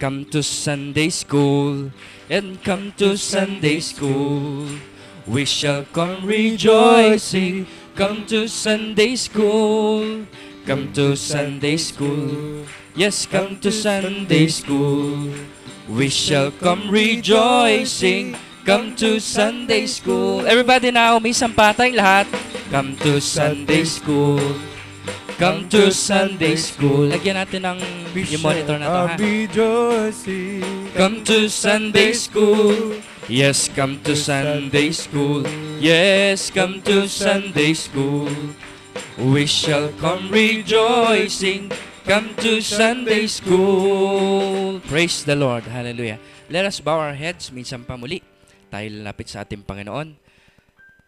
Come to Sunday school and come to Sunday school. We shall come rejoicing. Come to Sunday school. Come to Sunday school. Yes, come to Sunday school. We shall come rejoicing. Come to Sunday school. Everybody now, may sampatay lahat. Come to Sunday school. Welcome to Sunday School. Lagyan natin ng yung monitor na to, ha? Come to Sunday School. Yes, come to Sunday School. Yes, come to Sunday School. We shall come rejoicing. Come to Sunday School. Praise the Lord. Hallelujah. Let us bow our heads minsan pa muli. Tayo lalapit sa ating Panginoon.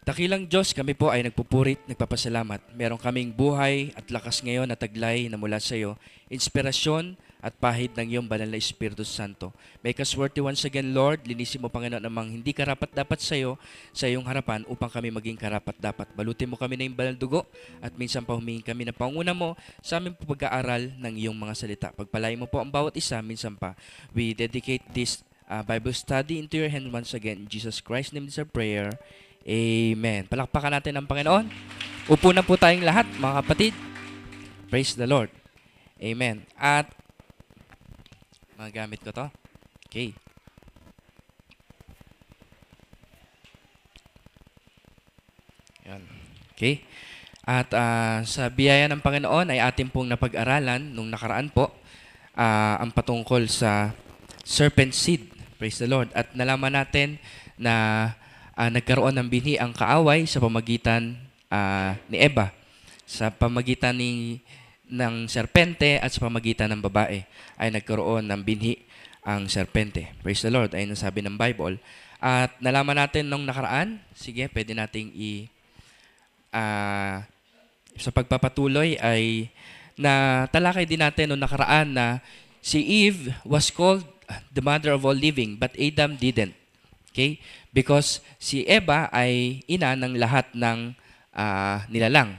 Dakilang Diyos, kami po ay nagpupurit, nagpapasalamat. Meron kaming buhay at lakas ngayon na taglay na mula sa iyo, inspirasyon at pahid ng iyong banal na Espiritu Santo. Make us worthy once again, Lord. Linisin mo, Panginoon, namang hindi karapat dapat sa iyo, sa iyong harapan upang kami maging karapat dapat. Balutin mo kami na iyong banal dugo at minsan pa humingin kami na panguna mo sa aming pag-aaral ng iyong mga salita. Pagpalain mo po ang bawat isa, minsan pa. We dedicate this uh, Bible study into your hand once again. In Jesus Christ name is our prayer. Amen. Palakpakan natin ang Panginoon. Upo na po tayong lahat, mga kapatid. Praise the Lord. Amen. At, magamit ko to. Okay. Yan. Okay. At uh, sa biyaya ng Panginoon ay atin pong napag-aralan nung nakaraan po uh, ang patungkol sa serpent seed. Praise the Lord. At nalaman natin na uh, nagkaroon ng binhi ang kaaway sa pamagitan uh, ni Eva, sa pamagitan ni ng serpente at sa pamagitan ng babae ay nagkaroon ng binhi ang serpente. Praise the Lord, ay nasabi ng Bible. At nalaman natin nung nakaraan, sige, pwede nating i uh, sa pagpapatuloy ay na talakay din natin nung nakaraan na si Eve was called the mother of all living but Adam didn't. Okay? Because si Eva ay ina ng lahat ng uh, nilalang.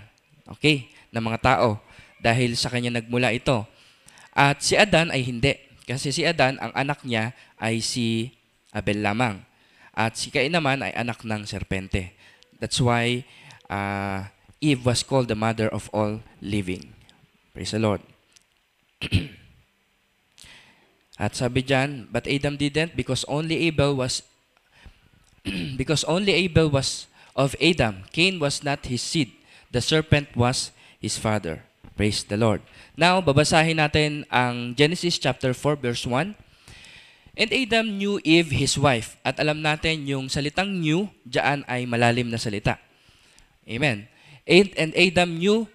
Okay? Ng mga tao. Dahil sa kanya nagmula ito. At si Adan ay hindi. Kasi si Adan, ang anak niya ay si Abel lamang. At si Cain naman ay anak ng serpente. That's why uh, Eve was called the mother of all living. Praise the Lord. At sabi diyan, but Adam didn't because only Abel was because only Abel was of Adam. Cain was not his seed. The serpent was his father. Praise the Lord. Now, babasahin natin ang Genesis chapter 4 verse 1. And Adam knew Eve, his wife. At alam natin yung salitang knew, diyan ay malalim na salita. Amen. And, and Adam knew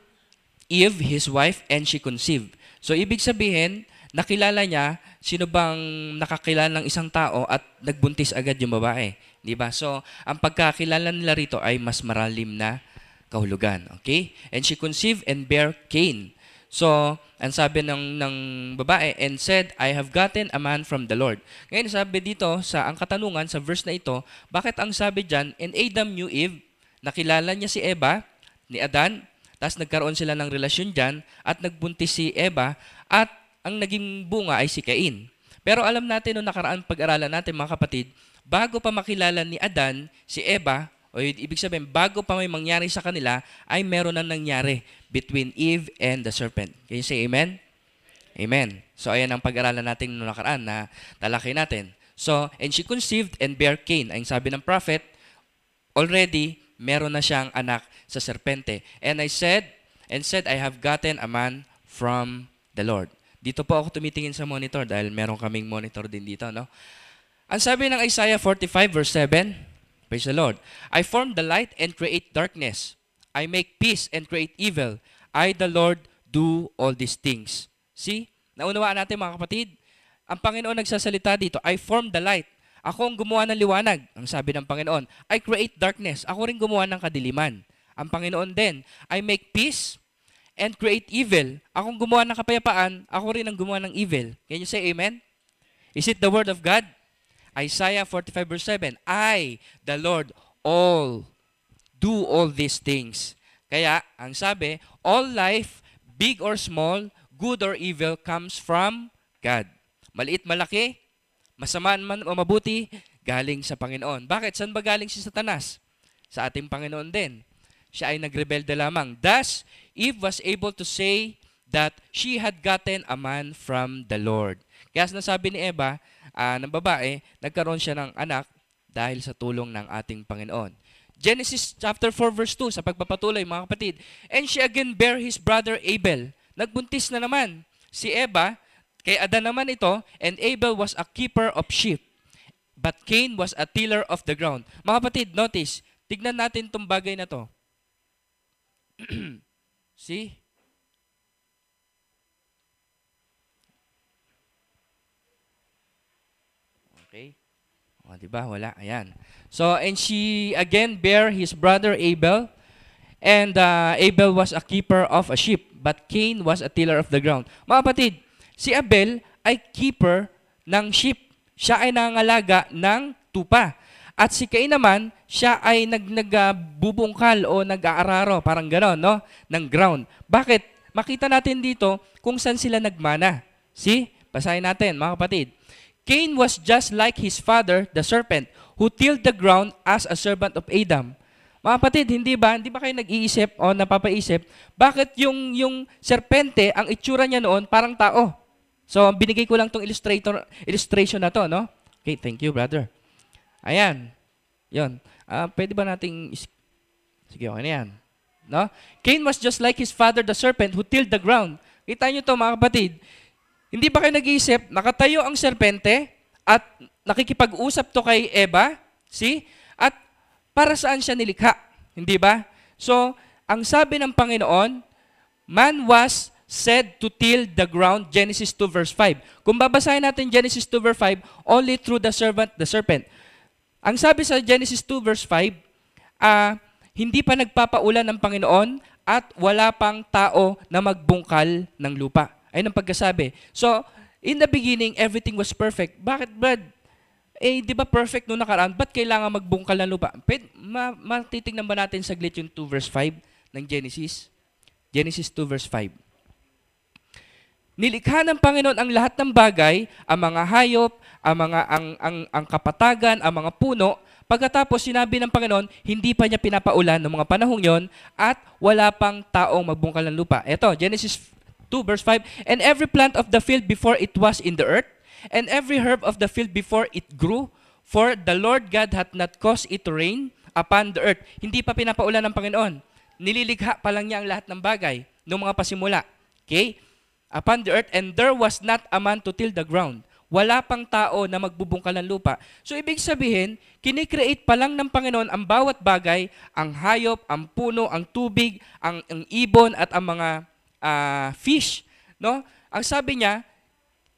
Eve, his wife, and she conceived. So, ibig sabihin, nakilala niya sino bang nakakilala ng isang tao at nagbuntis agad yung babae. Di ba? So, ang pagkakilala nila rito ay mas maralim na kahulugan. Okay? And she conceived and bare Cain. So, ang sabi ng, ng babae, and said, I have gotten a man from the Lord. Ngayon, sabi dito, sa ang katanungan, sa verse na ito, bakit ang sabi dyan, and Adam knew Eve, nakilala niya si Eva, ni Adan, tapos nagkaroon sila ng relasyon dyan, at nagbuntis si Eva, at ang naging bunga ay si Cain. Pero alam natin, noong nakaraan pag-aralan natin, mga kapatid, bago pa makilala ni Adan, si Eva, o ibig sabihin, bago pa may mangyari sa kanila, ay meron na nangyari between Eve and the serpent. Can you say amen? Amen. So, ayan ang pag-aralan natin noong nakaraan na talakay natin. So, and she conceived and bare Cain. Ang sabi ng prophet, already, meron na siyang anak sa serpente. And I said, and said, I have gotten a man from the Lord. Dito po ako tumitingin sa monitor dahil meron kaming monitor din dito, no? Ang sabi ng Isaiah 45 verse 7, Praise the Lord. I form the light and create darkness. I make peace and create evil. I, the Lord, do all these things. See? Naunawaan natin mga kapatid. Ang Panginoon nagsasalita dito, I form the light. Ako ang gumawa ng liwanag, ang sabi ng Panginoon. I create darkness. Ako rin gumawa ng kadiliman. Ang Panginoon din, I make peace and create evil. Ako ang gumawa ng kapayapaan, ako rin ang gumawa ng evil. Can you say amen? Is it the word of God? Isaiah 45 verse 7, I, the Lord, all, do all these things. Kaya, ang sabi, all life, big or small, good or evil, comes from God. Maliit, malaki, masama man o mabuti, galing sa Panginoon. Bakit? Saan ba galing si Satanas? Sa ating Panginoon din. Siya ay nagrebelde lamang. Thus, Eve was able to say that she had gotten a man from the Lord. Kaya sinasabi ni Eva, uh, ng babae, nagkaroon siya ng anak dahil sa tulong ng ating Panginoon. Genesis chapter 4 verse 2 sa pagpapatuloy mga kapatid. And she again bare his brother Abel. Nagbuntis na naman si Eva kay Adan naman ito and Abel was a keeper of sheep. But Cain was a tiller of the ground. Mga kapatid, notice, tignan natin tong bagay na to. See? O, di ba? Wala. Ayan. So, and she again bare his brother Abel. And uh, Abel was a keeper of a sheep, but Cain was a tiller of the ground. Mga kapatid, si Abel ay keeper ng sheep. Siya ay nangalaga ng tupa. At si Cain naman, siya ay nag nagbubungkal o nag-aararo, parang gano'n, no? Ng ground. Bakit? Makita natin dito kung saan sila nagmana. See? Pasahin natin, mga kapatid. Cain was just like his father, the serpent, who tilled the ground as a servant of Adam. Mga kapatid, hindi ba, hindi ba kayo nag-iisip o napapaisip, bakit yung, yung serpente, ang itsura niya noon, parang tao? So, binigay ko lang tong illustrator, illustration na to, no? Okay, thank you, brother. Ayan. Yun. Uh, pwede ba nating... Sige, okay na yan. No? Cain was just like his father, the serpent, who tilled the ground. Kita niyo to, mga kapatid. Hindi ba kayo nag-iisip? Nakatayo ang serpente at nakikipag-usap to kay Eva. See? At para saan siya nilikha? Hindi ba? So, ang sabi ng Panginoon, man was said to till the ground, Genesis 2 verse 5. Kung babasahin natin Genesis 2 verse 5, only through the servant, the serpent. Ang sabi sa Genesis 2 verse 5, uh, ah, hindi pa nagpapaulan ng Panginoon at wala pang tao na magbungkal ng lupa. Ayun ang pagkasabi. So, in the beginning, everything was perfect. Bakit, Brad? Eh, di ba perfect noong nakaraan? Ba't kailangan magbungkal ng lupa? Pwede, ma- matitignan ba natin saglit yung 2 verse 5 ng Genesis? Genesis 2 verse 5. Nilikha ng Panginoon ang lahat ng bagay, ang mga hayop, ang mga ang, ang, ang kapatagan, ang mga puno. Pagkatapos sinabi ng Panginoon, hindi pa niya pinapaulan ng mga panahong yon at wala pang taong magbungkal ng lupa. Ito, Genesis 2 verse 5, And every plant of the field before it was in the earth, and every herb of the field before it grew, for the Lord God hath not caused it to rain upon the earth. Hindi pa pinapaulan ng Panginoon. Nililigha pa lang niya ang lahat ng bagay noong mga pasimula. Okay? Upon the earth, and there was not a man to till the ground. Wala pang tao na magbubungkal ng lupa. So, ibig sabihin, kinikreate pa lang ng Panginoon ang bawat bagay, ang hayop, ang puno, ang tubig, ang, ang ibon, at ang mga uh, fish. No? Ang sabi niya,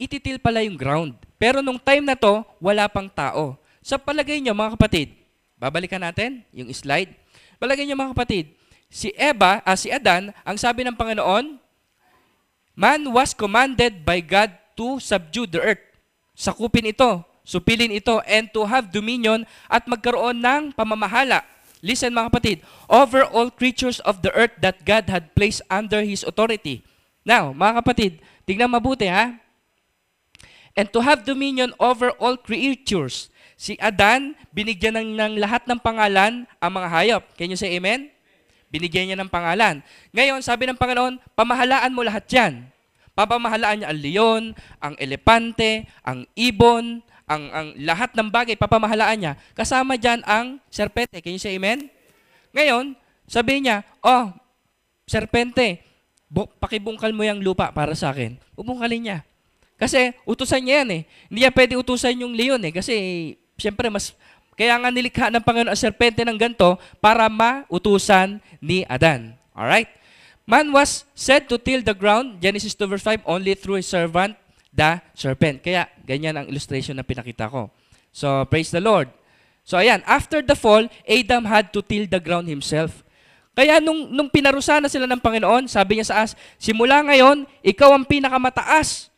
ititil pala yung ground. Pero nung time na to, wala pang tao. Sa palagay niyo mga kapatid, babalikan natin yung slide. Palagay niyo mga kapatid, si Eva, ah, si Adan, ang sabi ng Panginoon, man was commanded by God to subdue the earth. Sakupin ito, supilin ito, and to have dominion at magkaroon ng pamamahala. Listen mga kapatid, over all creatures of the earth that God had placed under His authority. Now, mga kapatid, tignan mabuti ha. And to have dominion over all creatures. Si Adan, binigyan ng, ng lahat ng pangalan ang mga hayop. Can you say amen? Binigyan niya ng pangalan. Ngayon, sabi ng Panginoon, pamahalaan mo lahat yan. Papamahalaan niya ang leon, ang elepante, ang ibon, ang, ang lahat ng bagay, papamahalaan niya, kasama diyan ang serpente. Can you say amen? Ngayon, sabi niya, oh, serpente, bu- pakibungkal mo yung lupa para sa akin. Bubungkalin niya. Kasi utusan niya yan eh. Hindi niya pwede utusan yung leon eh. Kasi siyempre mas, kaya nga nilikha ng Panginoon ang serpente ng ganto para mautusan ni Adan. All right. Man was said to till the ground, Genesis 2 verse 5, only through his servant the serpent. Kaya, ganyan ang illustration na pinakita ko. So, praise the Lord. So, ayan. After the fall, Adam had to till the ground himself. Kaya nung, nung pinarusa na sila ng Panginoon, sabi niya sa as, simula ngayon, ikaw ang pinakamataas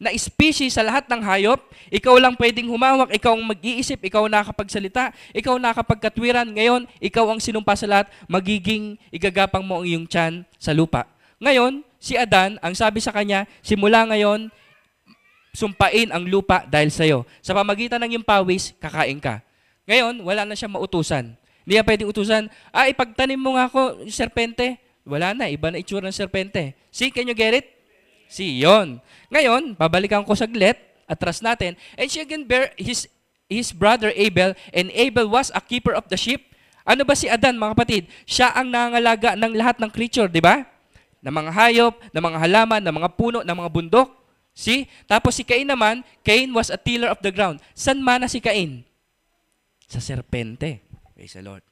na species sa lahat ng hayop, ikaw lang pwedeng humawak, ikaw ang mag-iisip, ikaw ang nakakapagsalita, ikaw ang nakakapagkatwiran. Ngayon, ikaw ang sinumpa sa lahat, magiging igagapang mo ang iyong tiyan sa lupa. Ngayon, si Adan, ang sabi sa kanya, simula ngayon, sumpain ang lupa dahil sa iyo. Sa pamagitan ng iyong pawis, kakain ka. Ngayon, wala na siya mautusan. Hindi niya pwedeng utusan, ah, ipagtanim mo nga ako, serpente. Wala na, iba na itsura ng serpente. See, can you get it? See, yon. Ngayon, pabalikan ko saglit, atras natin. And she again bear his, his brother Abel, and Abel was a keeper of the sheep. Ano ba si Adan, mga kapatid? Siya ang nangangalaga ng lahat ng creature, di ba? Ng mga hayop, ng mga halaman, ng mga puno, ng mga bundok. See? Tapos si Cain naman, Cain was a tiller of the ground. San mana si Cain? Sa serpente. Praise the Lord.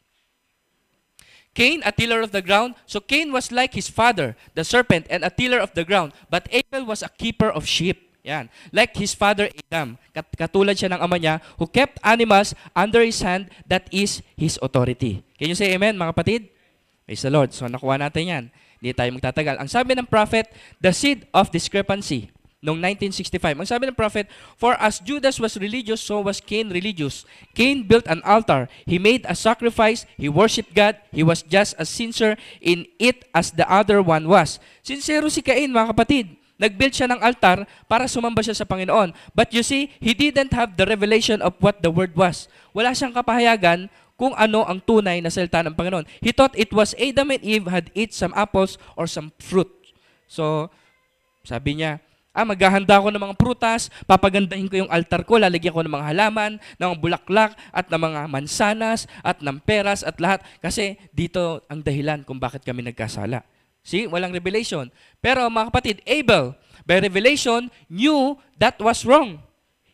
Cain, a tiller of the ground. So Cain was like his father, the serpent, and a tiller of the ground. But Abel was a keeper of sheep. Yan. Like his father Adam. Kat katulad siya ng ama niya who kept animals under his hand that is his authority. Can you say amen mga kapatid? Praise the Lord. So nakuha natin yan. Hindi tayo magtatagal. Ang sabi ng prophet, the seed of discrepancy noong 1965. Ang sabi ng prophet, For as Judas was religious, so was Cain religious. Cain built an altar. He made a sacrifice. He worshiped God. He was just as sincere in it as the other one was. Sincero si Cain, mga kapatid. Nag-build siya ng altar para sumamba siya sa Panginoon. But you see, he didn't have the revelation of what the word was. Wala siyang kapahayagan kung ano ang tunay na salita ng Panginoon. He thought it was Adam and Eve had eat some apples or some fruit. So, sabi niya, Ah, maghahanda ako ng mga prutas, papagandahin ko yung altar ko, lalagyan ko ng mga halaman, ng bulaklak, at ng mga mansanas, at ng peras, at lahat. Kasi dito ang dahilan kung bakit kami nagkasala. See, walang revelation. Pero mga kapatid, Abel, by revelation, knew that was wrong.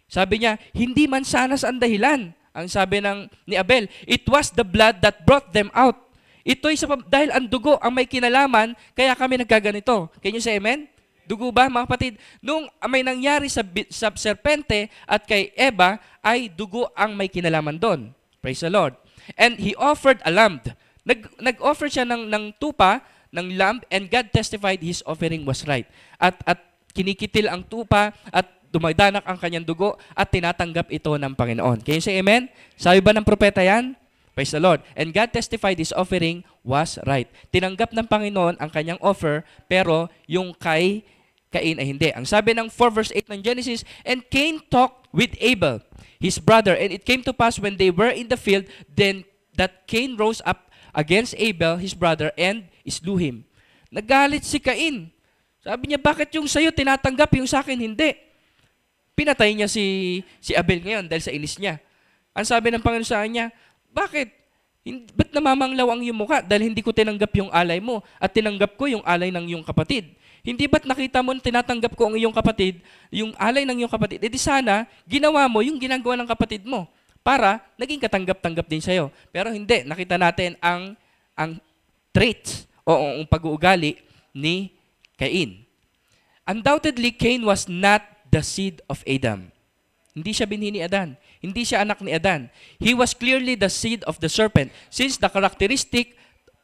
Sabi niya, hindi mansanas ang dahilan. Ang sabi ng ni Abel, it was the blood that brought them out. Ito'y sa, dahil ang dugo ang may kinalaman, kaya kami nagkaganito. Can you say amen? Dugo ba, mga kapatid? Nung may nangyari sa, sa serpente at kay Eva, ay dugo ang may kinalaman doon. Praise the Lord. And he offered a lamb. Nag, nag-offer siya ng, ng tupa, ng lamb, and God testified his offering was right. At, at kinikitil ang tupa at dumadanak ang kanyang dugo at tinatanggap ito ng Panginoon. Can you say amen? Sabi ba ng propeta yan? Praise the Lord. And God testified his offering was right. Tinanggap ng Panginoon ang kanyang offer, pero yung kay Cain ay hindi. Ang sabi ng 4 verse 8 ng Genesis, And Cain talked with Abel, his brother, and it came to pass when they were in the field, then that Cain rose up against Abel, his brother, and slew him. Nagalit si Cain. Sabi niya, bakit yung sa'yo tinatanggap, yung sa akin hindi? Pinatay niya si, si Abel ngayon dahil sa inis niya. Ang sabi ng Panginoon sa kanya, bakit? Hindi, ba't namamanglaw ang iyong mukha? Dahil hindi ko tinanggap yung alay mo at tinanggap ko yung alay ng iyong kapatid. Hindi ba't nakita mo tinatanggap ko ang iyong kapatid, yung alay ng iyong kapatid, edi eh sana ginawa mo yung ginagawa ng kapatid mo para naging katanggap-tanggap din sa'yo. Pero hindi, nakita natin ang, ang traits o ang pag-uugali ni Cain. Undoubtedly, Cain was not the seed of Adam. Hindi siya binhi ni Adan. Hindi siya anak ni Adan. He was clearly the seed of the serpent since the characteristic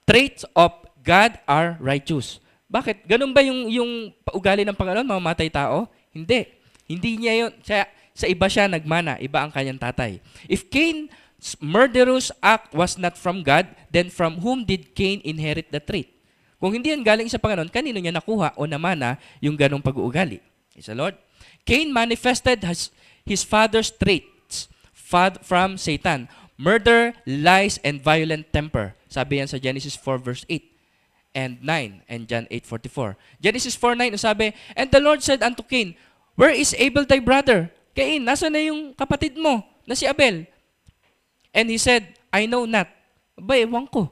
traits of God are righteous. Bakit? Ganun ba yung, yung ugali ng Panginoon, mamatay tao? Hindi. Hindi niya yun. Siya, sa iba siya nagmana, iba ang kanyang tatay. If Cain's murderous act was not from God, then from whom did Cain inherit the trait? Kung hindi yan galing sa Panginoon, kanino niya nakuha o namana yung ganong pag-uugali? Is the Lord? Cain manifested his, his father's traits from Satan. Murder, lies, and violent temper. Sabi yan sa Genesis 4 verse 8 and 9 and John 8:44. Genesis 4:9 sabi, "And the Lord said unto Cain, Where is Abel thy brother?" Cain, nasa na yung kapatid mo na si Abel? And he said, I know not. Ba, ewan ko.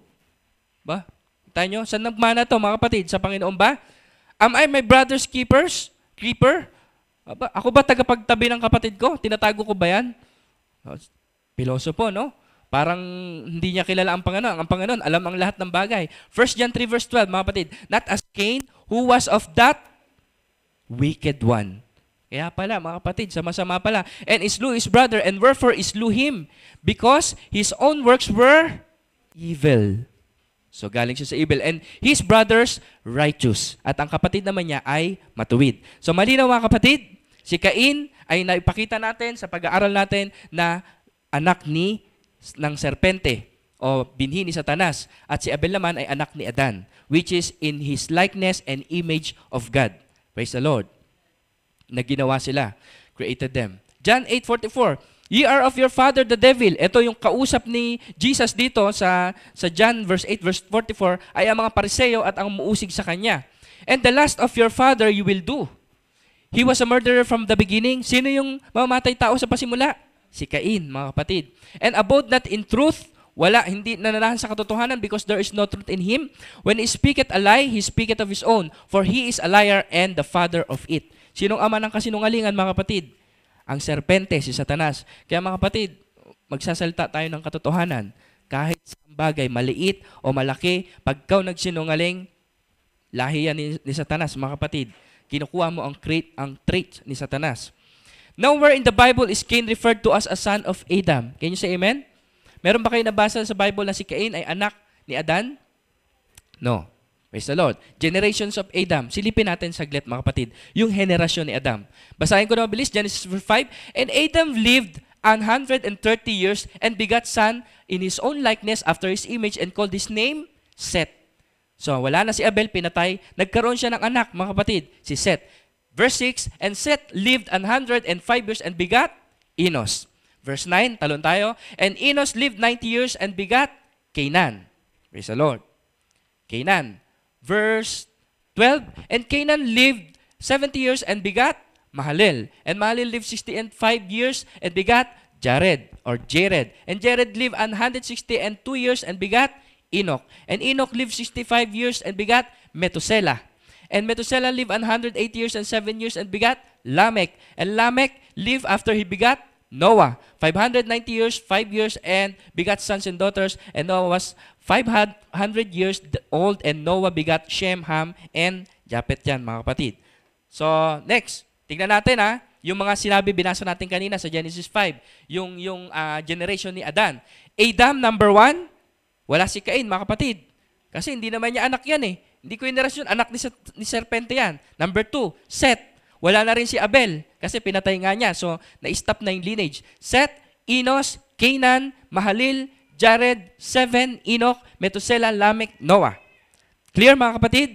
Ba? Kita nyo, saan nagmana to mga kapatid? Sa Panginoon ba? Am I my brother's keepers? Keeper? Aba, ako ba tagapagtabi ng kapatid ko? Tinatago ko ba yan? Piloso po, no? Parang hindi niya kilala ang Panginoon. Ang Panginoon, alam ang lahat ng bagay. 1 John 3 verse 12, mga kapatid, Not as Cain, who was of that wicked one. Kaya pala, mga kapatid, sama-sama pala. And is slew his brother, and wherefore is slew him? Because his own works were evil. So galing siya sa evil. And his brothers, righteous. At ang kapatid naman niya ay matuwid. So malinaw mga kapatid, si Cain ay naipakita natin sa pag-aaral natin na anak ni ng serpente o binhi ni Satanas. At si Abel naman ay anak ni Adan, which is in his likeness and image of God. Praise the Lord. Na ginawa sila, created them. John 8.44, Ye are of your father the devil. Ito yung kausap ni Jesus dito sa, sa John verse 8, verse 44, ay ang mga pariseo at ang muusig sa kanya. And the last of your father you will do. He was a murderer from the beginning. Sino yung mamatay tao sa pasimula? si Cain, mga kapatid. And abode not in truth, wala, hindi nananahan sa katotohanan because there is no truth in him. When he speaketh a lie, he speaketh of his own, for he is a liar and the father of it. Sinong ama ng kasinungalingan, mga kapatid? Ang serpente, si Satanas. Kaya mga kapatid, magsasalta tayo ng katotohanan. Kahit sa bagay, maliit o malaki, pagkaw nagsinungaling, lahi yan ni, ni Satanas, mga kapatid. Kinukuha mo ang, cre- ang trait ni Satanas. Nowhere in the Bible is Cain referred to as a son of Adam. Can you say amen? Meron ba kayo nabasa sa Bible na si Cain ay anak ni Adan? No. Praise the Lord. Generations of Adam. Silipin natin saglit mga kapatid. Yung henerasyon ni Adam. Basahin ko na mabilis. Genesis 5. And Adam lived 130 years and begat son in his own likeness after his image and called his name Seth. So wala na si Abel, pinatay. Nagkaroon siya ng anak mga kapatid, si Seth. Verse 6, And Seth lived an hundred years and begat Enos. Verse 9, talon tayo. And Enos lived 90 years and begat Canaan. Praise the Lord. Canaan. Verse 12, And Canaan lived 70 years and begat Mahalil. And Mahalil lived 65 years and begat Jared or Jared. And Jared lived 160 and years and begat Enoch. And Enoch lived 65 years and begat Methuselah. And Methuselah lived 108 years and 7 years and begat Lamech. And Lamech lived after he begat Noah 590 years, 5 years, and begat sons and daughters. And Noah was 500 years old, and Noah begat Shem, Ham, and Japheth yan, mga kapatid. So, next, tignan natin ha, yung mga sinabi binasa natin kanina sa Genesis 5, yung, yung uh, generation ni Adan. Adam, number 1, wala si Cain, mga kapatid. Kasi hindi naman niya anak yan eh. Hindi ko generasyon. Anak ni, ni serpente yan. Number two, Seth. Wala na rin si Abel kasi pinatay nga niya. So, na-stop na yung lineage. Seth, Enos, Canaan, Mahalil, Jared, Seven, Enoch, Metusela, Lamech, Noah. Clear mga kapatid?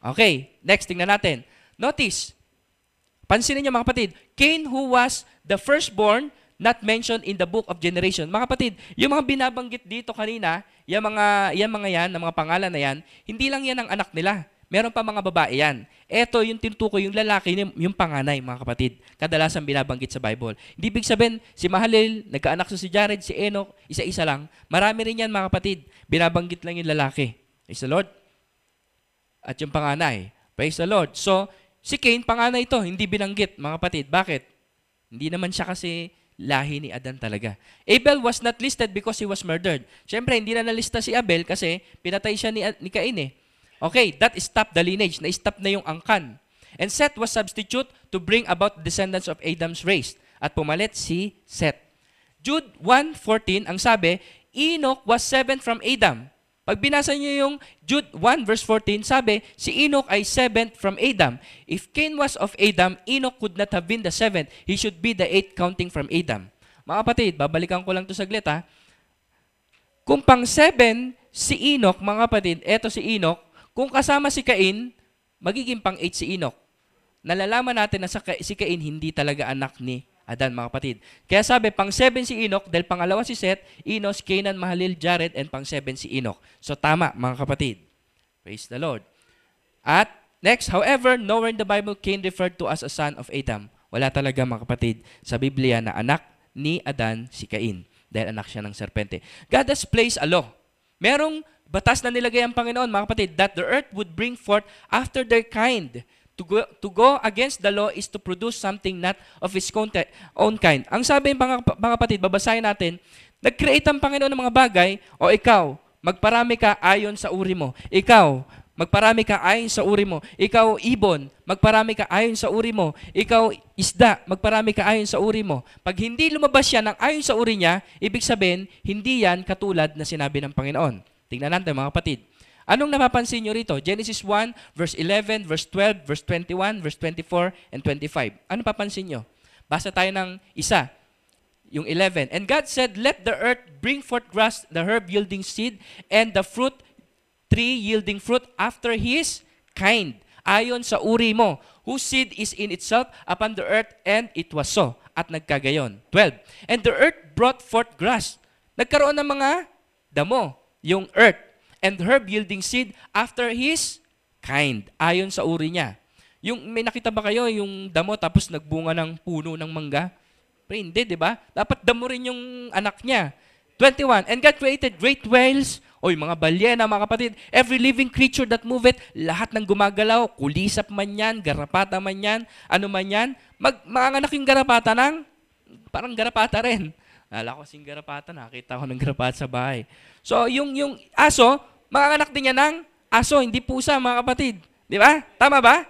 Okay, next tingnan natin. Notice, pansinin niyo mga kapatid, Cain who was the firstborn not mentioned in the book of generation. Mga kapatid, yung mga binabanggit dito kanina, yung mga, yung mga yan, ang mga pangalan na yan, hindi lang yan ang anak nila. Meron pa mga babae yan. Ito yung tinutukoy, yung lalaki, yung, panganay, mga kapatid. Kadalasan binabanggit sa Bible. Hindi ibig sabihin, si Mahalil, nagkaanak sa si Jared, si Enoch, isa-isa lang. Marami rin yan, mga kapatid. Binabanggit lang yung lalaki. Praise the Lord. At yung panganay. Praise the Lord. So, si Cain, panganay ito, hindi binanggit, mga kapatid. Bakit? Hindi naman siya kasi lahi ni Adan talaga. Abel was not listed because he was murdered. Siyempre, hindi na nalista si Abel kasi pinatay siya ni, ni Cain eh. Okay, that stopped the lineage. Na-stop na yung angkan. And Seth was substitute to bring about descendants of Adam's race. At pumalit si Seth. Jude 1.14, ang sabi, Enoch was seventh from Adam, pag binasa niyo yung Jude 1 verse 14, sabi, si Enoch ay seventh from Adam. If Cain was of Adam, Enoch could not have been the seventh. He should be the eighth counting from Adam. Mga kapatid, babalikan ko lang to saglit ha. Kung pang seven si Enoch, mga kapatid, eto si Enoch, kung kasama si Cain, magiging pang eight si Enoch. Nalalaman natin na si Cain hindi talaga anak ni Adan, mga kapatid. Kaya sabi, pang 7 si Enoch, dahil pangalawa si Seth, Enos, Canaan, Mahalil, Jared, and pang 7 si Enoch. So tama, mga kapatid. Praise the Lord. At next, however, nowhere in the Bible Cain referred to as a son of Adam. Wala talaga, mga kapatid, sa Biblia na anak ni Adan si Cain. Dahil anak siya ng serpente. God has placed a law. Merong batas na nilagay ang Panginoon, mga kapatid, that the earth would bring forth after their kind To go, to go against the law is to produce something not of his own kind. Ang sabi mga, mga kapatid, babasahin natin, nag-create ang Panginoon ng mga bagay, o ikaw, magparami ka ayon sa uri mo. Ikaw, magparami ka ayon sa uri mo. Ikaw, ibon, magparami ka ayon sa uri mo. Ikaw, isda, magparami ka ayon sa uri mo. Pag hindi lumabas yan ng ayon sa uri niya, ibig sabihin, hindi yan katulad na sinabi ng Panginoon. Tingnan natin mga kapatid. Anong napapansin nyo rito? Genesis 1, verse 11, verse 12, verse 21, verse 24, and 25. Ano papansin nyo? Basa tayo ng isa, yung 11. And God said, Let the earth bring forth grass, the herb yielding seed, and the fruit tree yielding fruit after his kind, ayon sa uri mo, whose seed is in itself upon the earth, and it was so. At nagkagayon. 12. And the earth brought forth grass. Nagkaroon ng mga damo, yung earth and herb yielding seed after his kind, ayon sa uri niya. Yung may nakita ba kayo yung damo tapos nagbunga ng puno ng mangga? Pero hindi, di ba? Dapat damo rin yung anak niya. 21, And God created great whales, o yung mga balyena, mga kapatid, every living creature that moveth, lahat ng gumagalaw, kulisap man yan, garapata man yan, ano man yan, mag, maanganak yung garapata ng, parang garapata rin. Naalala ko kasing garapata, nakita ko ng garapata sa bahay. So, yung, yung aso, makakanak din yan ng aso, hindi pusa, mga kapatid. Di ba? Tama ba?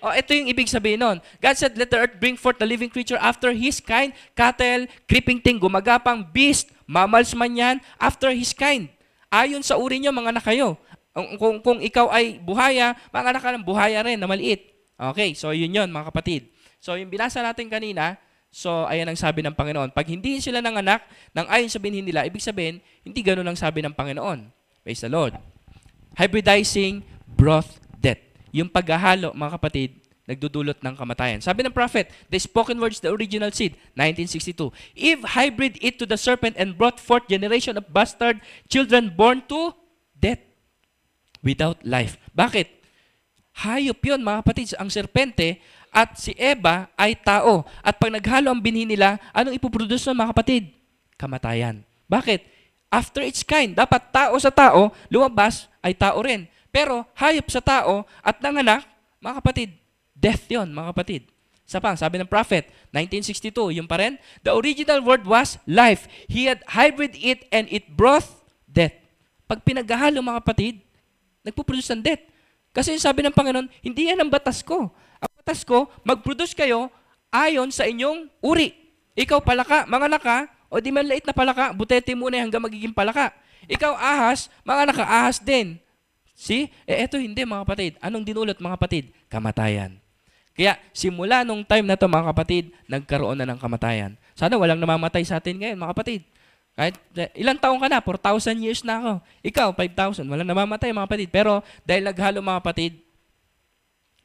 O, oh, ito yung ibig sabihin nun. God said, let the earth bring forth the living creature after his kind, cattle, creeping thing, gumagapang, beast, mammals man yan, after his kind. Ayon sa uri niyo, mga anak kayo. Kung, kung, kung ikaw ay buhaya, mga anak ka ng buhaya rin na maliit. Okay, so yun yun, mga kapatid. So yung binasa natin kanina, So, ayan ang sabi ng Panginoon. Pag hindi sila anak, nang ayon sabihin nila, ibig sabihin, hindi ganun ang sabi ng Panginoon. Praise the Lord. Hybridizing broth death. Yung paghahalo, mga kapatid, nagdudulot ng kamatayan. Sabi ng prophet, the spoken words, the original seed, 1962. If hybrid it to the serpent and brought forth generation of bastard children born to death without life. Bakit? Hayop yun, mga kapatid. Ang serpente, at si Eva ay tao. At pag naghalo ang binhi nila, anong ipoproduce ng mga kapatid? Kamatayan. Bakit? After its kind, dapat tao sa tao, lumabas ay tao rin. Pero hayop sa tao at nanganak, mga kapatid, death yon mga kapatid. Isa pa, sabi ng prophet, 1962, yung pa rin, the original word was life. He had hybrid it and it brought death. Pag pinaghahalo mga kapatid, nagpuproduce ng death. Kasi yung sabi ng Panginoon, hindi yan ang batas ko iligtas ko, mag-produce kayo ayon sa inyong uri. Ikaw palaka, mga naka, o di man lait na palaka, butete muna hanggang magiging palaka. Ikaw ahas, mga naka, ahas din. See? Eh, eto hindi mga kapatid. Anong dinulot mga kapatid? Kamatayan. Kaya simula nung time na to mga kapatid, nagkaroon na ng kamatayan. Sana walang namamatay sa atin ngayon mga kapatid. Kahit eh, ilang taon ka na, 4,000 years na ako. Ikaw, 5,000. Walang namamatay mga kapatid. Pero dahil naghalo mga kapatid,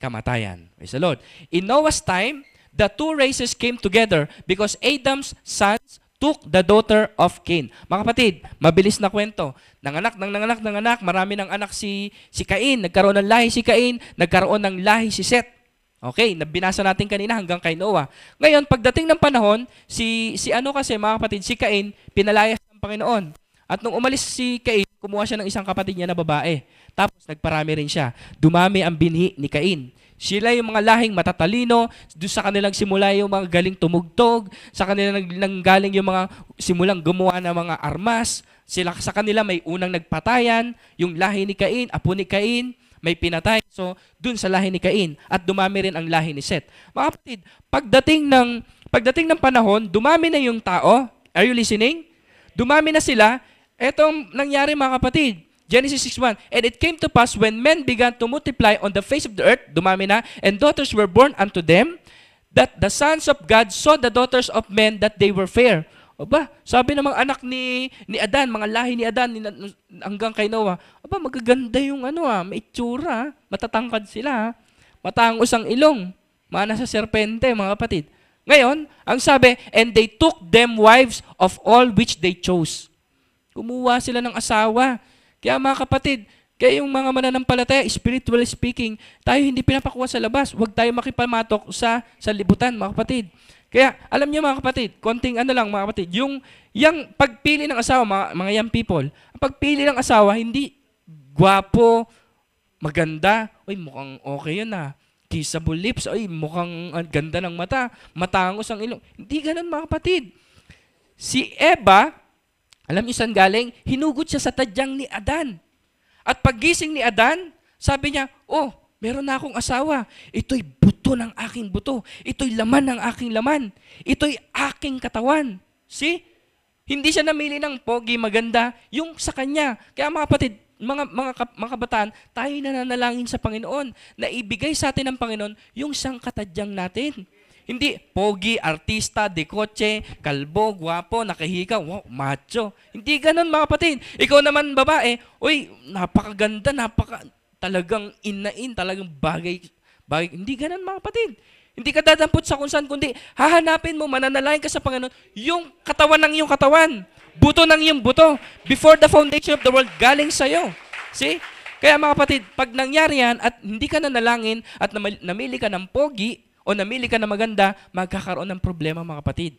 kamatayan. Praise the Lord. In Noah's time, the two races came together because Adam's sons took the daughter of Cain. Mga kapatid, mabilis na kwento. Nanganak, nanganak, nanganak, marami ng anak si, si Cain. Nagkaroon ng lahi si Cain, nagkaroon ng lahi si Seth. Okay, nabinasa natin kanina hanggang kay Noah. Ngayon, pagdating ng panahon, si, si ano kasi mga kapatid, si Cain, pinalayas ng Panginoon. At nung umalis si Cain, kumuha siya ng isang kapatid niya na babae. Tapos nagparami rin siya. Dumami ang binhi ni Cain. Sila yung mga lahing matatalino, doon sa kanilang simula yung mga galing tumugtog, sa kanila nanggaling yung mga simulang gumawa ng mga armas, sila sa kanila may unang nagpatayan, yung lahi ni Cain, apo ni Cain, may pinatay. So, doon sa lahi ni Cain at dumami rin ang lahi ni Seth. Mga kapatid, pagdating ng pagdating ng panahon, dumami na yung tao. Are you listening? Dumami na sila, Etong nangyari mga kapatid, Genesis 6.1, And it came to pass when men began to multiply on the face of the earth, dumami na, and daughters were born unto them, that the sons of God saw the daughters of men that they were fair. O ba, sabi ng mga anak ni, ni Adan, mga lahi ni Adan ni, hanggang kay Noah, aba, magaganda yung ano ah, may itsura, ah. matatangkad sila, ah, matangos ang ilong, mana sa serpente, mga kapatid. Ngayon, ang sabi, and they took them wives of all which they chose. Kumuha sila ng asawa. Kaya mga kapatid, kaya yung mga mananampalataya, spiritual speaking, tayo hindi pinapakuha sa labas. Huwag tayo makipamatok sa, sa libutan, mga kapatid. Kaya, alam niyo mga kapatid, konting ano lang mga kapatid, yung, yung pagpili ng asawa, mga, mga young people, ang pagpili ng asawa, hindi gwapo, maganda, uy, mukhang okay yun ah. Kissable lips, ay mukhang ah, ganda ng mata, matangos ang ilong. Hindi ganun mga kapatid. Si Eva, alam niyo saan galing? Hinugot siya sa tadyang ni Adan. At paggising ni Adan, sabi niya, oh, meron na akong asawa. Ito'y buto ng aking buto. Ito'y laman ng aking laman. Ito'y aking katawan. See? Hindi siya namili ng pogi, maganda, yung sa kanya. Kaya mga kapatid, mga, mga, mga kabataan, tayo nananalangin sa Panginoon na ibigay sa atin ng Panginoon yung katadyang natin. Hindi, pogi, artista, dekotse, kalbo, guwapo, nakahika, wow, macho. Hindi ganun mga kapatid. Ikaw naman babae, uy, napakaganda, napaka, talagang inain, talagang bagay, bagay. Hindi ganun mga kapatid. Hindi ka dadampot sa kung saan, kundi hahanapin mo, mananalain ka sa Panginoon, yung katawan ng iyong katawan. Buto ng iyong buto. Before the foundation of the world, galing sa'yo. See? Kaya mga kapatid, pag nangyari yan at hindi ka nanalangin at namili ka ng pogi, o namili ka na maganda, magkakaroon ng problema mga kapatid.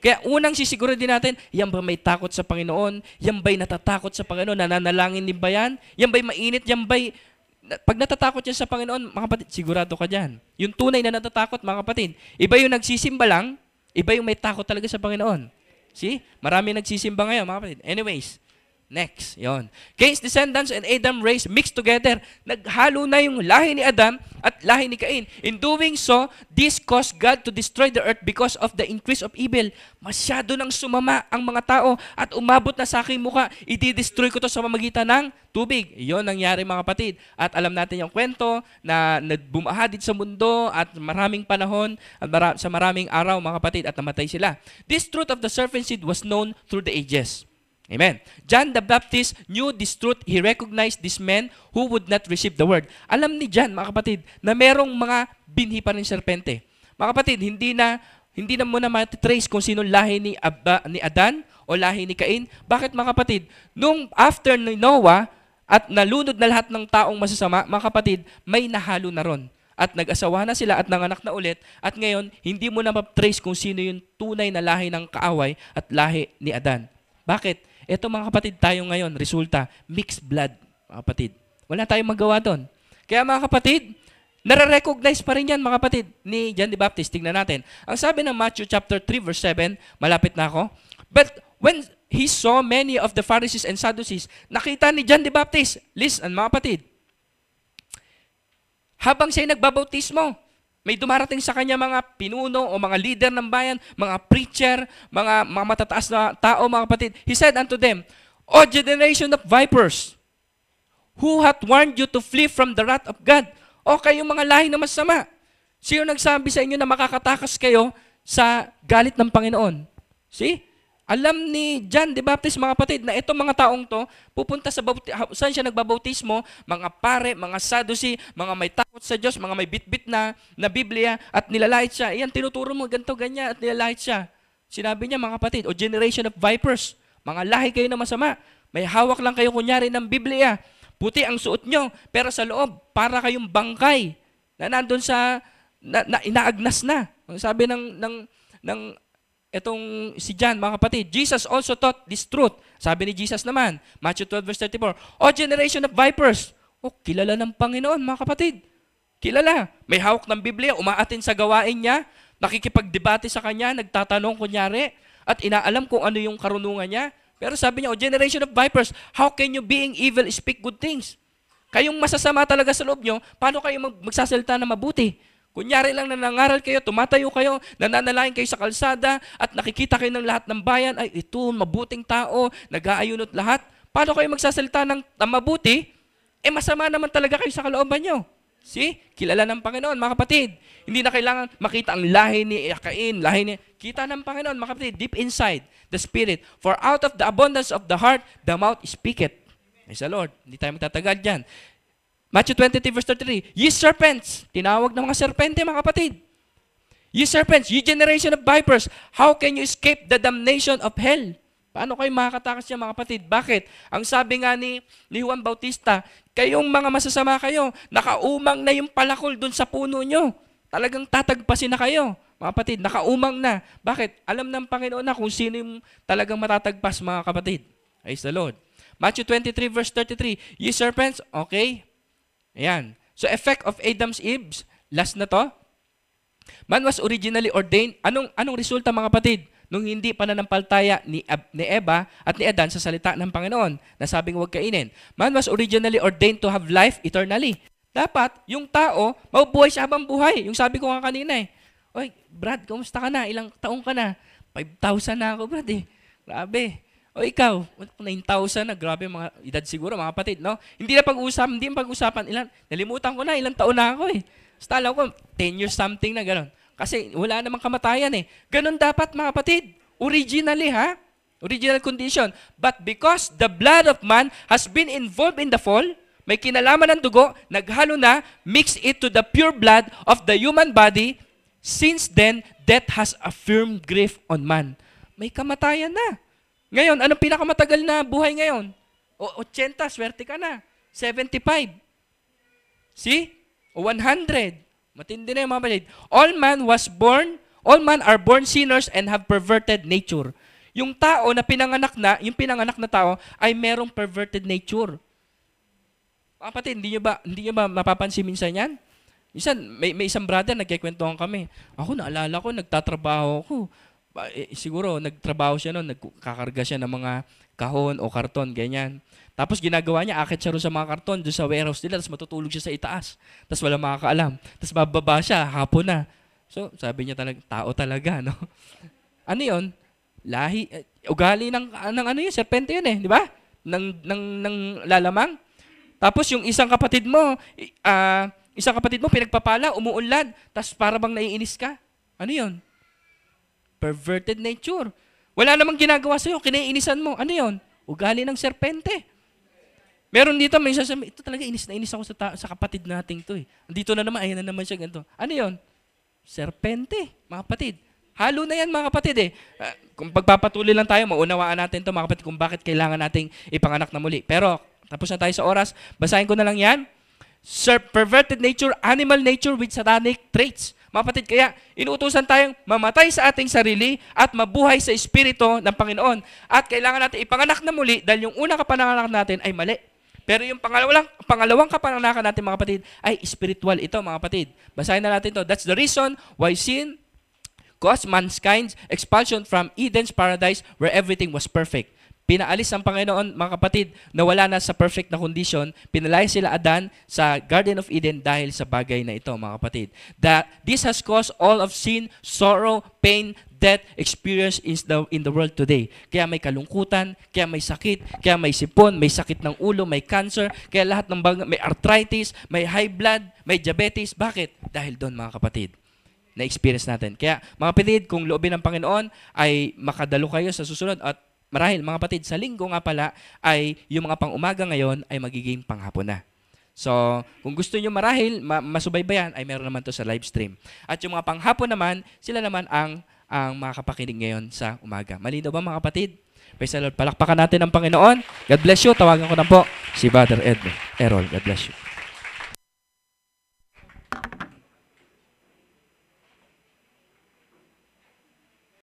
Kaya unang sisiguro din natin, yan ba may takot sa Panginoon? Yan ba'y natatakot sa Panginoon? Nananalangin din ba yan? Yan ba'y mainit? Yan ba'y... Pag natatakot yan sa Panginoon, mga kapatid, sigurado ka dyan. Yung tunay na natatakot, mga kapatid. Iba yung nagsisimba lang, iba yung may takot talaga sa Panginoon. See? Marami nagsisimba ngayon, mga kapatid. Anyways, Next, yon. Cain's descendants and Adam race mixed together. Naghalo na yung lahi ni Adam at lahi ni Cain. In doing so, this caused God to destroy the earth because of the increase of evil. Masyado nang sumama ang mga tao at umabot na sa aking muka. Iti-destroy ko to sa mamagitan ng tubig. Yon nangyari mga kapatid. At alam natin yung kwento na nagbumahadid sa mundo at maraming panahon at mara- sa maraming araw mga kapatid at namatay sila. This truth of the serpent seed was known through the ages. Amen. John the Baptist knew this truth. He recognized this man who would not receive the word. Alam ni John, mga kapatid, na merong mga binhi pa rin serpente. Mga kapatid, hindi na hindi na muna matitrace kung sino lahi ni, Abba, ni Adan o lahi ni Cain. Bakit mga kapatid? Nung after ni Noah at nalunod na lahat ng taong masasama, mga kapatid, may nahalo na ron. At nag-asawa na sila at nanganak na ulit. At ngayon, hindi mo na matrace kung sino yung tunay na lahi ng kaaway at lahi ni Adan. Bakit? Ito mga kapatid, tayo ngayon, resulta, mixed blood, mga kapatid. Wala tayong magawa doon. Kaya mga kapatid, nare-recognize pa rin yan mga kapatid ni John the Baptist. Tingnan natin. Ang sabi ng Matthew chapter 3 verse 7, malapit na ako. But when he saw many of the Pharisees and Sadducees, nakita ni John the Baptist, listen mga kapatid, habang siya'y nagbabautismo, may dumarating sa kanya mga pinuno o mga leader ng bayan, mga preacher, mga, mga matataas na tao, mga kapatid. He said unto them, O generation of vipers, who hath warned you to flee from the wrath of God? O kayong mga lahi na masama, sino nagsabi sa inyo na makakatakas kayo sa galit ng Panginoon? See? Alam ni John the Baptist, mga kapatid, na itong mga taong to, pupunta sa bauti- saan siya nagbabautismo, mga pare, mga sadusi, mga may takot sa Diyos, mga may bitbit na, na Biblia, at nilalait siya. Iyan, tinuturo mo, ganito, ganyan, at nilalait siya. Sinabi niya, mga kapatid, o generation of vipers, mga lahi kayo na masama, may hawak lang kayo kunyari ng Biblia, puti ang suot nyo, pero sa loob, para kayong bangkay na nandun sa, na, na inaagnas na. Sabi ng, ng, ng itong si John, mga kapatid, Jesus also taught this truth. Sabi ni Jesus naman, Matthew 12 verse 34, O generation of vipers! O, kilala ng Panginoon, mga kapatid. Kilala. May hawak ng Biblia, umaatin sa gawain niya, nakikipagdebate sa kanya, nagtatanong kunyari, at inaalam kung ano yung karunungan niya. Pero sabi niya, O generation of vipers, how can you being evil speak good things? Kayong masasama talaga sa loob niyo, paano kayo magsasalita na mabuti? Kunyari lang nanangaral kayo, tumatayo kayo, nananalain kayo sa kalsada at nakikita kayo ng lahat ng bayan, ay ito, mabuting tao, nag-aayunot lahat. Paano kayo magsasalita ng mabuti? Eh masama naman talaga kayo sa kalooban nyo. See? Kilala ng Panginoon, mga kapatid. Hindi na kailangan makita ang lahi ni Cain, lahi ni... Kita ng Panginoon, mga kapatid, deep inside the Spirit. For out of the abundance of the heart, the mouth speaketh. Praise the Lord. Hindi tayo magtatagal dyan. Matthew 23 verse 33, Ye serpents, tinawag ng mga serpente mga kapatid. Ye serpents, ye generation of vipers, how can you escape the damnation of hell? Paano kayo makakatakas niya mga kapatid? Bakit? Ang sabi nga ni, ni Juan Bautista, kayong mga masasama kayo, nakaumang na yung palakol dun sa puno nyo. Talagang tatagpasin na kayo. Mga kapatid, nakaumang na. Bakit? Alam ng Panginoon na kung sino yung talagang matatagpas mga kapatid. Praise the Lord. Matthew 23 verse 33, Ye serpents, okay, Ayan. So, effect of Adam's Eve, Last na to. Man was originally ordained. Anong, anong resulta mga kapatid? Nung hindi pananampalataya ni, Ab, ni Eva at ni Adan sa salita ng Panginoon na sabing huwag kainin. Man was originally ordained to have life eternally. Dapat, yung tao, mabubuhay siya habang buhay. Yung sabi ko nga kanina eh. Oy, Brad, kumusta ka na? Ilang taong ka na? 5,000 na ako, Brad eh. Grabe. O ikaw, 9,000 na, ah, grabe mga edad siguro, mga kapatid, no? Hindi na pag-usapan, hindi pag-usapan, ilan, nalimutan ko na, ilang taon na ako eh. Basta alam ko, 10 years something na gano'n. Kasi wala namang kamatayan eh. Ganun dapat mga kapatid. Originally ha? Original condition. But because the blood of man has been involved in the fall, may kinalaman ng dugo, naghalo na, mix it to the pure blood of the human body, since then, death has a firm grip on man. May kamatayan na. Ngayon, anong pinakamatagal na buhay ngayon? O 80, swerte ka na. 75. See? O 100. Matindi na yung mga kapatid. All man was born, all man are born sinners and have perverted nature. Yung tao na pinanganak na, yung pinanganak na tao ay merong perverted nature. Mga kapatid, hindi nyo ba, hindi nyo ba mapapansin minsan yan? Minsan, may, may isang brother, nagkikwentuhan kami. Ako, naalala ko, nagtatrabaho ako eh, siguro nagtrabaho siya noon, nagkakarga siya ng mga kahon o karton, ganyan. Tapos ginagawa niya, akit siya sa mga karton doon sa warehouse nila, tapos matutulog siya sa itaas. Tapos wala makakaalam. Tapos bababa siya, hapon na. So, sabi niya talaga, tao talaga, no? Ano yun? Lahi, uh, ugali ng, ng ano yun, serpente yun eh, di ba? Ng, ng, ng lalamang. Tapos yung isang kapatid mo, uh, isang kapatid mo pinagpapala, umuunlad, tapos para bang naiinis ka. Ano yun? perverted nature. Wala namang ginagawa sa'yo, kinainisan mo. Ano yon? Ugali ng serpente. Meron dito, may sasabi, ito talaga inis na inis ako sa, ta- sa kapatid nating to eh. Dito na naman, ayan na naman siya ganito. Ano yon? Serpente, mga kapatid. Halo na yan mga kapatid eh. Uh, kung pagpapatuloy lang tayo, maunawaan natin to mga kapatid kung bakit kailangan nating ipanganak na muli. Pero tapos na tayo sa oras, basahin ko na lang yan. Sir, perverted nature, animal nature with satanic traits. Mapatid, kaya inuutusan tayong mamatay sa ating sarili at mabuhay sa Espiritu ng Panginoon. At kailangan natin ipanganak na muli dahil yung unang kapanganak natin ay mali. Pero yung pangalawang, pangalawang kapananakan natin mga kapatid ay spiritual ito mga kapatid. Basahin na natin to. That's the reason why sin caused mankind's expulsion from Eden's paradise where everything was perfect. Pinaalis ang Panginoon, mga kapatid, na wala na sa perfect na condition. Pinalaya sila Adan sa Garden of Eden dahil sa bagay na ito, mga kapatid. That this has caused all of sin, sorrow, pain, death experience is the, in the world today. Kaya may kalungkutan, kaya may sakit, kaya may sipon, may sakit ng ulo, may cancer, kaya lahat ng bang, may arthritis, may high blood, may diabetes. Bakit? Dahil doon mga kapatid na experience natin. Kaya mga kapatid, kung loobin ng Panginoon ay makadalo kayo sa susunod at Marahil mga patid, sa linggo nga pala ay yung mga pang-umaga ngayon ay magiging panghapon na. So, kung gusto nyo marahil ma- masubaybayan, ay meron naman to sa live stream. At yung mga panghapon naman, sila naman ang ang makapakinig ngayon sa umaga. Malinaw ba mga kapatid? Praise the Lord. Palakpakan natin ang Panginoon. God bless you. Tawagan ko na po si Brother Ed Errol. God bless you.